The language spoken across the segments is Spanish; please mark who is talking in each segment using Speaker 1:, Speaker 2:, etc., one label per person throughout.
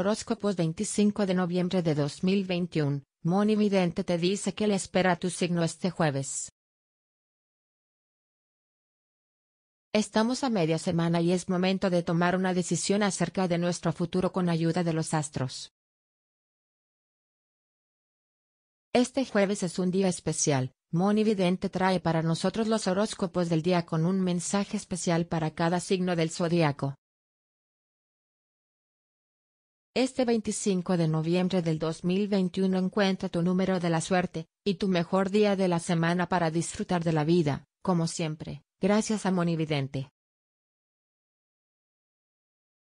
Speaker 1: Horóscopos 25 de noviembre de 2021. Moni Vidente te dice que le espera tu signo este jueves. Estamos a media semana y es momento de tomar una decisión acerca de nuestro futuro con ayuda de los astros. Este jueves es un día especial. Moni Vidente trae para nosotros los horóscopos del día con un mensaje especial para cada signo del zodiaco. Este 25 de noviembre del 2021 encuentra tu número de la suerte, y tu mejor día de la semana para disfrutar de la vida, como siempre, gracias a Monividente.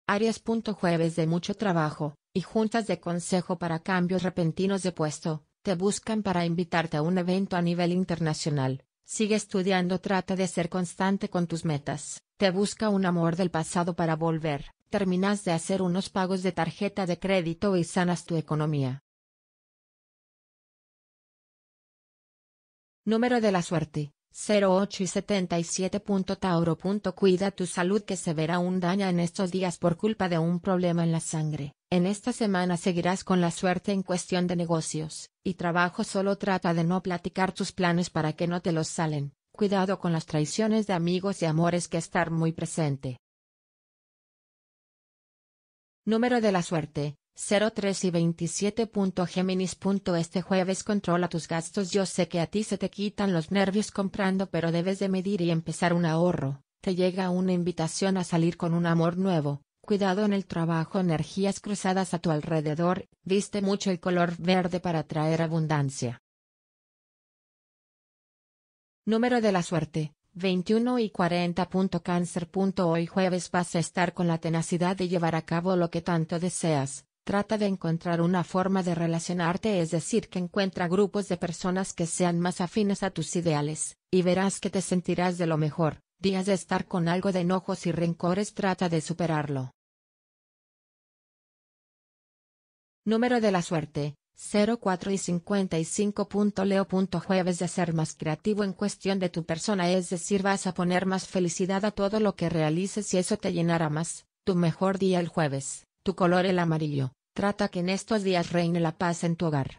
Speaker 1: Aries. Jueves de mucho trabajo, y juntas de consejo para cambios repentinos de puesto, te buscan para invitarte a un evento a nivel internacional. Sigue estudiando, trata de ser constante con tus metas. Te busca un amor del pasado para volver terminas de hacer unos pagos de tarjeta de crédito y sanas tu economía. Número de la suerte, 08 Tauro. Cuida tu salud que se verá un daño en estos días por culpa de un problema en la sangre. En esta semana seguirás con la suerte en cuestión de negocios y trabajo. Solo trata de no platicar tus planes para que no te los salen. Cuidado con las traiciones de amigos y amores que estar muy presente. Número de la suerte, 03 y 27. Géminis. Este jueves controla tus gastos. Yo sé que a ti se te quitan los nervios comprando, pero debes de medir y empezar un ahorro. Te llega una invitación a salir con un amor nuevo. Cuidado en el trabajo, energías cruzadas a tu alrededor, viste mucho el color verde para traer abundancia. Número de la suerte, 21 y Hoy jueves vas a estar con la tenacidad de llevar a cabo lo que tanto deseas. Trata de encontrar una forma de relacionarte, es decir, que encuentra grupos de personas que sean más afines a tus ideales, y verás que te sentirás de lo mejor. Días de estar con algo de enojos y rencores, trata de superarlo. Número de la suerte, 04 y 55. Leo. Jueves de ser más creativo en cuestión de tu persona, es decir, vas a poner más felicidad a todo lo que realices y eso te llenará más. Tu mejor día el jueves, tu color el amarillo. Trata que en estos días reine la paz en tu hogar.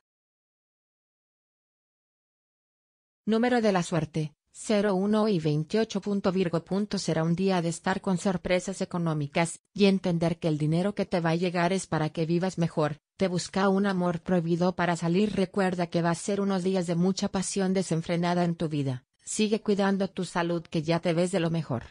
Speaker 1: Número de la suerte, 01 y 28. Virgo. Será un día de estar con sorpresas económicas, y entender que el dinero que te va a llegar es para que vivas mejor, busca un amor prohibido para salir recuerda que va a ser unos días de mucha pasión desenfrenada en tu vida, sigue cuidando tu salud que ya te ves de lo mejor.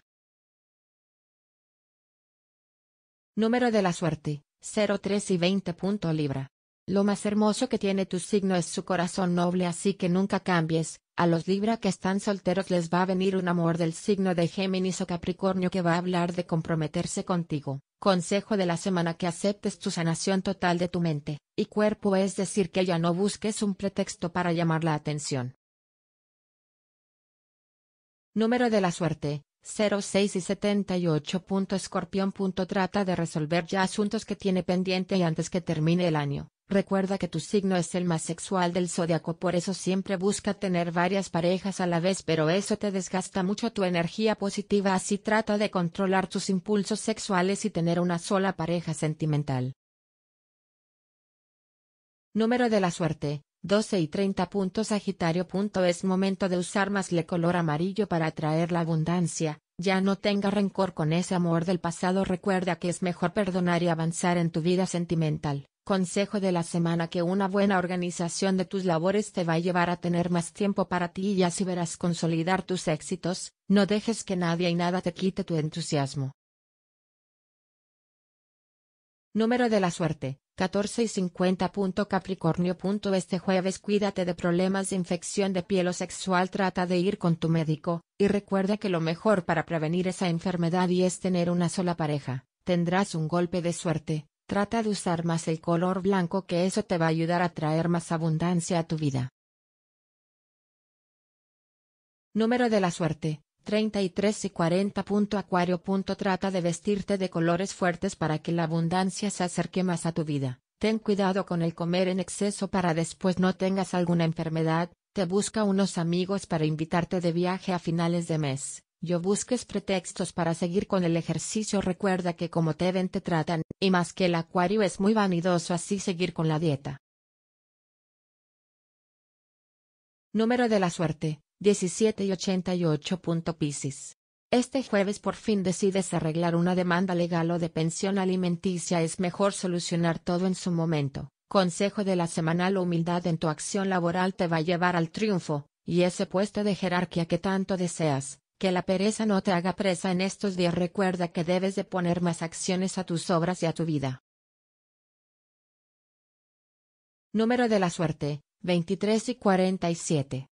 Speaker 1: Número de la suerte, 03 y 20. Libra. Lo más hermoso que tiene tu signo es su corazón noble así que nunca cambies, a los Libra que están solteros les va a venir un amor del signo de Géminis o Capricornio que va a hablar de comprometerse contigo. Consejo de la semana que aceptes tu sanación total de tu mente y cuerpo, es decir, que ya no busques un pretexto para llamar la atención. Número de la suerte, 06 y 78. Escorpión. Trata de resolver ya asuntos que tiene pendiente y antes que termine el año. Recuerda que tu signo es el más sexual del zodiaco, por eso siempre busca tener varias parejas a la vez, pero eso te desgasta mucho tu energía positiva, así trata de controlar tus impulsos sexuales y tener una sola pareja sentimental. Número de la suerte, 12 y 30. Sagitario. Es momento de usar más le color amarillo para atraer la abundancia. Ya no tenga rencor con ese amor del pasado. Recuerda que es mejor perdonar y avanzar en tu vida sentimental. Consejo de la semana que una buena organización de tus labores te va a llevar a tener más tiempo para ti y así verás consolidar tus éxitos, no dejes que nadie y nada te quite tu entusiasmo. Número de la suerte, 14 y 50. Capricornio. Este jueves cuídate de problemas de infección de piel o sexual, trata de ir con tu médico, y recuerda que lo mejor para prevenir esa enfermedad y es tener una sola pareja, tendrás un golpe de suerte, Trata de usar más el color blanco que eso te va a ayudar a traer más abundancia a tu vida. Número de la suerte, 33 y 40. Acuario. Trata de vestirte de colores fuertes para que la abundancia se acerque más a tu vida. Ten cuidado con el comer en exceso para después no tengas alguna enfermedad, te busca unos amigos para invitarte de viaje a finales de mes. Yo busques pretextos para seguir con el ejercicio recuerda que como te ven te tratan, y más que el acuario es muy vanidoso así seguir con la dieta. Número de la suerte, 17 y 88. Piscis. Este jueves por fin decides arreglar una demanda legal o de pensión alimenticia es mejor solucionar todo en su momento. Consejo de la semanal humildad en tu acción laboral te va a llevar al triunfo, y ese puesto de jerarquía que tanto deseas que la pereza no te haga presa en estos días recuerda que debes de poner más acciones a tus obras y a tu vida. Número de la suerte, 23 y 47.